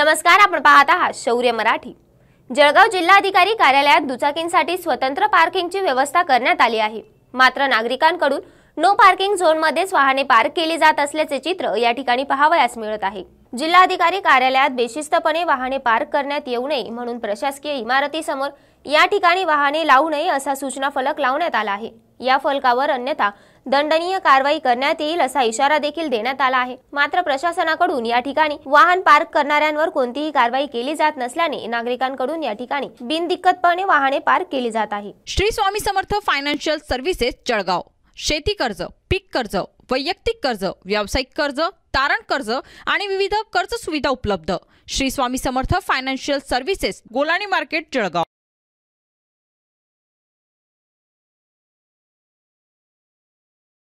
नमस्कार आपण पाहत आहात शौर्य मराठी जळगाव जिल्हाधिकारी कार्यालयात दुचाकींसाठी स्वतंत्र पार्किंगची व्यवस्था करण्यात आली आहे मात्र नागरिकांकडून नो पार्किंग झोन झोनमध्येच वाहने पार्क केली जात असल्याचे चित्र या ठिकाणी पाहावयास मिळत आहे जिल्हाधिकारी कार्यालयात बेशिस्तपणे वाहने पार्क करण्यात येऊ नये म्हणून प्रशासकीय इमारती समोर या ठिकाणी वाहने लावू नये असा सूचना फलक लावण्यात आला आहे या फलकावर अन्यथा दंडनीय कारवाई करण्यात येईल असा इशारा देखील देण्यात आला आहे मात्र प्रशासनाकडून या ठिकाणी वाहन पार्क करणाऱ्यांवर कोणतीही कारवाई केली जात नसल्याने नागरिकांकडून या ठिकाणी बिनदिक्कतपणे वाहने पार्क केली जात आहे श्री स्वामी समर्थ फायनान्शियल सर्व्हिसेस जळगाव शेती कर्ज पीक कर्ज वैयक्तिक कर्ज व्यावसायिक कर्ज तारण कर्ज आणि विविध कर्ज सुविधा उपलब्ध Shri Swami Samarth financial services Golani market Jalgaon